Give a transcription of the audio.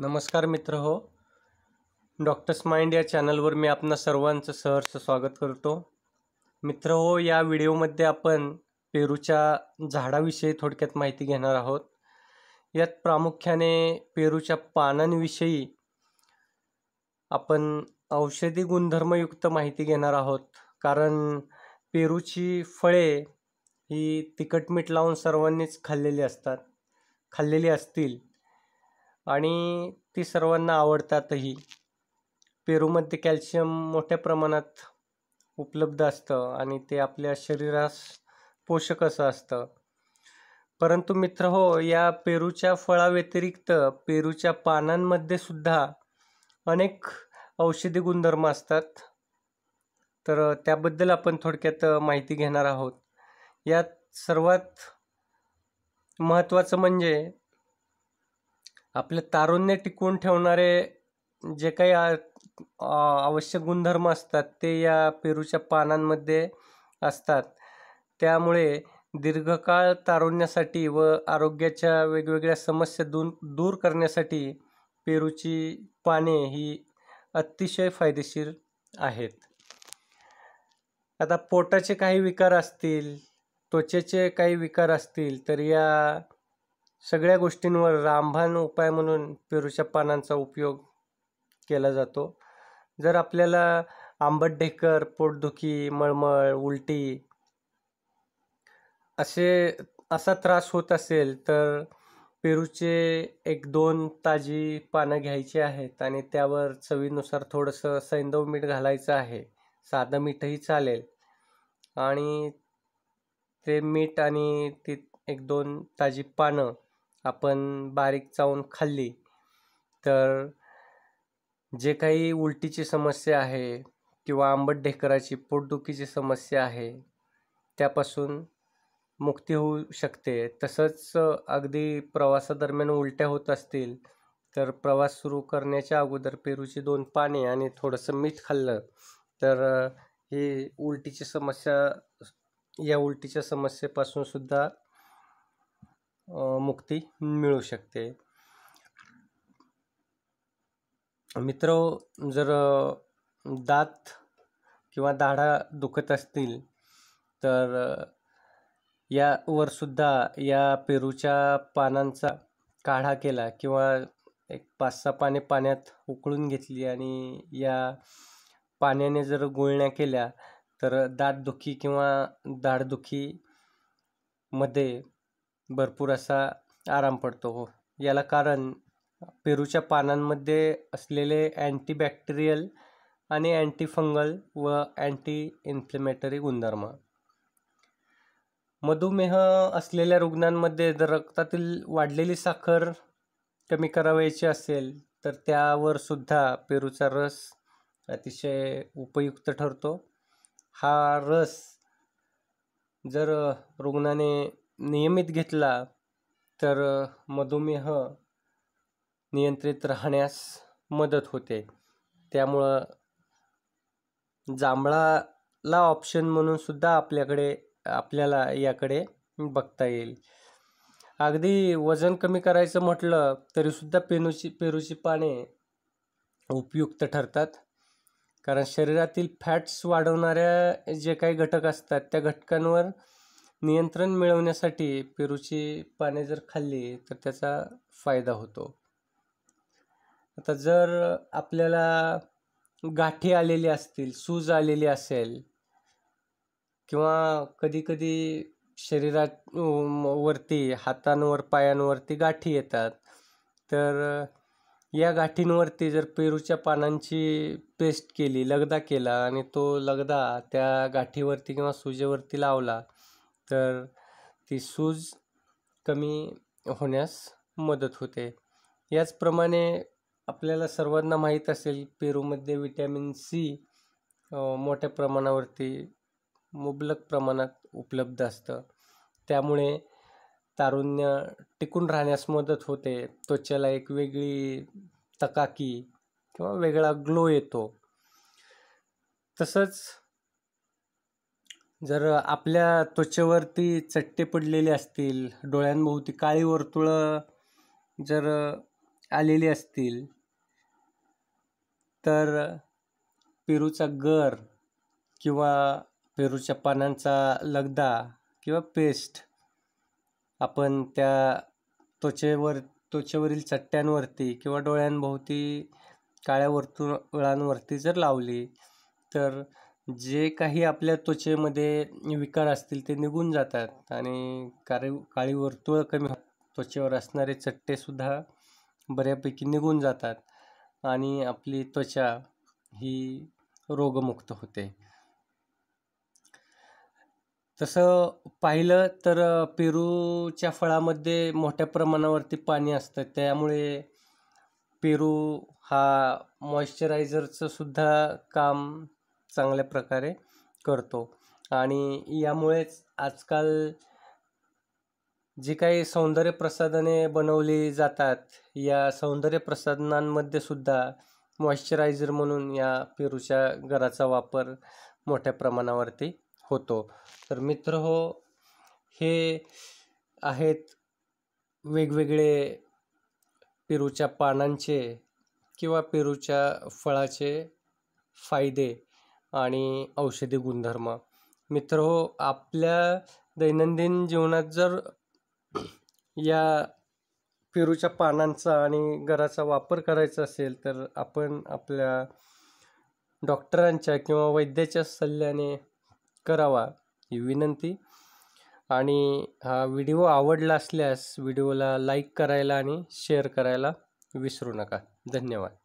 नमस्कार मित्र हो डॉक्टर्स माइंड या चॅनलवर मी आपणा सर्वांचं सहर्ष स्वागत करतो मित्र हो या व्हिडिओमध्ये आपण पेरूच्या झाडाविषयी थोडक्यात माहिती घेणार आहोत यात प्रामुख्याने पेरूच्या पानांविषयी आपण औषधी गुणधर्मयुक्त माहिती घेणार आहोत कारण पेरूची फळे ही तिखट मीठ लावून सर्वांनीच खाल्लेली असतात खाल्लेली असतील आणि ती सर्वांना आवडतातही पेरूमध्ये कॅल्शियम मोठ्या प्रमाणात उपलब्ध असतं आणि ते आपल्या शरीरास पोषक असं असतं परंतु मित्र हो या पेरूच्या फळाव्यतिरिक्त पेरूच्या पानांमध्ये सुद्धा अनेक औषधी गुणधर्म असतात तर त्याबद्दल आपण थोडक्यात माहिती घेणार आहोत यात सर्वात महत्त्वाचं म्हणजे आपले तारुण्य टिकवून ठेवणारे जे काही आवश्यक गुणधर्म असतात ते या पेरूच्या पानांमध्ये असतात त्यामुळे दीर्घकाळ तारुण्यासाठी व आरोग्याच्या वेगवेगळ्या समस्या दूर दूर करण्यासाठी पेरूची पाने ही अतिशय फायदेशीर आहेत आता पोटाचे काही विकार असतील त्वचेचे काही विकार असतील तर या सगळ्या गोष्टींवर रामबाण उपाय म्हणून पेरूच्या पानांचा उपयोग केला जातो जर आपल्याला आंबट ढेकर पोटदुखी मळमळ उलटी असे असा त्रास होत असेल तर पेरूचे एक दोन ताजी पानं घ्यायची आहेत आणि त्यावर चवीनुसार थोडंसं सैंदव मीठ घालायचं आहे साधं मीठही चालेल आणि ते मीठ आणि ती एक दोन ताजी पानं आपण बारीक चावून खाल्ली तर जे काही उलटीची समस्या आहे किंवा आंबट ढेकराची पोटदुखीची समस्या आहे त्यापासून मुक्ती होऊ शकते तसंच अगदी प्रवासादरम्यान उलट्या होत असतील तर प्रवास सुरू करण्याच्या अगोदर पेरूची दोन पाने आणि थोडंसं मीठ खाल्लं तर ही उलटीची समस्या या उलटीच्या समस्येपासूनसुद्धा सुद्धा मुक्ती मिळू शकते मित्र जर दात किंवा दाढा दुखत असतील तर यावर सुद्धा या पेरूच्या पानांचा काढा केला किंवा एक पाच सहा पाने पाण्यात उकळून घेतली आणि या पाण्याने जर गुळण्या केल्या तर दातदुखी किंवा दाढदुखीमध्ये भरपूर असा आराम पडतो हो याला कारण पेरूच्या पानांमध्ये असलेले अँटीबॅक्टेरियल आणि अँटीफंगल व अँटी इन्फ्लेमेटरी गुणधर्म मधुमेह असलेल्या रुग्णांमध्ये जर रक्तातील वाढलेली साखर कमी करावयाची असेल तर त्यावर सुद्धा पेरूचा रस अतिशय उपयुक्त ठरतो हा रस जर रुग्णाने नियमित घेतला तर मधुमेह नियंत्रित राहण्यास मदत होते त्यामुळं जांभळाला ऑप्शन म्हणून सुद्धा आपल्याकडे आपल्याला याकडे बघता येईल अगदी वजन कमी करायचं म्हटलं तरीसुद्धा पेरूची पेरूची पाने उपयुक्त ठरतात कारण शरीरातील फॅट्स वाढवणाऱ्या जे काही घटक असतात त्या घटकांवर नियंत्रण मिळवण्यासाठी पेरूची पाने जर खाल्ली तर त्याचा फायदा होतो आता जर आपल्याला गाठी आलेली असतील सूज आलेली असेल किंवा कधीकधी शरीरात वरती हातांवर पायांवरती गाठी येतात तर या गाठींवरती जर पेरूच्या पानांची पेस्ट केली लगदा केला आणि तो लगदा त्या गाठीवरती किंवा सुजेवरती लावला तर ती सूज कमी होण्यास मदत होते याचप्रमाणे आपल्याला सर्वांना माहीत असेल पेरूमध्ये विटॅमिन सी मोठ्या प्रमाणावरती मुबलक प्रमाणात उपलब्ध असतं त्यामुळे तारुण्य टिकून राहण्यास मदत होते त्वचेला एक वेगळी तकाकी किंवा वेगळा ग्लो येतो तसंच जर आपल्या त्वचेवरती चट्टे पडलेले असतील डोळ्यांभोवती काळी वर्तुळं जर आलेली असतील तर पेरूचा गर किंवा पेरूच्या पानांचा लगदा किंवा पेस्ट आपण त्या त्वचेवर त्वचेवरील चट्ट्यांवरती किंवा डोळ्यांभोवती काळ्या वर्तुळांवरती जर लावली तर जे काही आपल्या त्वचेमध्ये विकार असतील ते निघून जातात आणि कार काळी वर्तुळ कमी होतात त्वचेवर असणारे चट्टेसुद्धा बऱ्यापैकी निघून जातात आणि आपली त्वचा ही रोगमुक्त होते तसं पाहिलं तर पेरूच्या फळामध्ये मोठ्या प्रमाणावरती पाणी असतं त्यामुळे पेरू हा मॉइश्चरायझरचं सुद्धा काम चांगल्या प्रकारे करतो आणि यामुळेच आजकाल जी काही सौंदर्य प्रसाधने बनवली जातात या सौंदर्य प्रसाधनांमध्ये सुद्धा मॉइश्चरायझर म्हणून या पेरूच्या घराचा वापर मोठ्या प्रमाणावरती होतो तर मित्र हो हे आहेत वेगवेगळे पेरूच्या पानांचे किंवा पेरूच्या फळाचे फायदे आणि औषधी गुणधर्म मित्र हो, आपल्या दैनंदिन जीवनात जर या पेरूच्या पानांचा आणि घराचा वापर करायचा असेल तर आपण आपल्या डॉक्टरांच्या किंवा वैद्याच्या सल्ल्याने करावा ही विनंती आणि हा व्हिडिओ आवडला असल्यास व्हिडिओला लाईक करायला आणि शेअर करायला विसरू नका धन्यवाद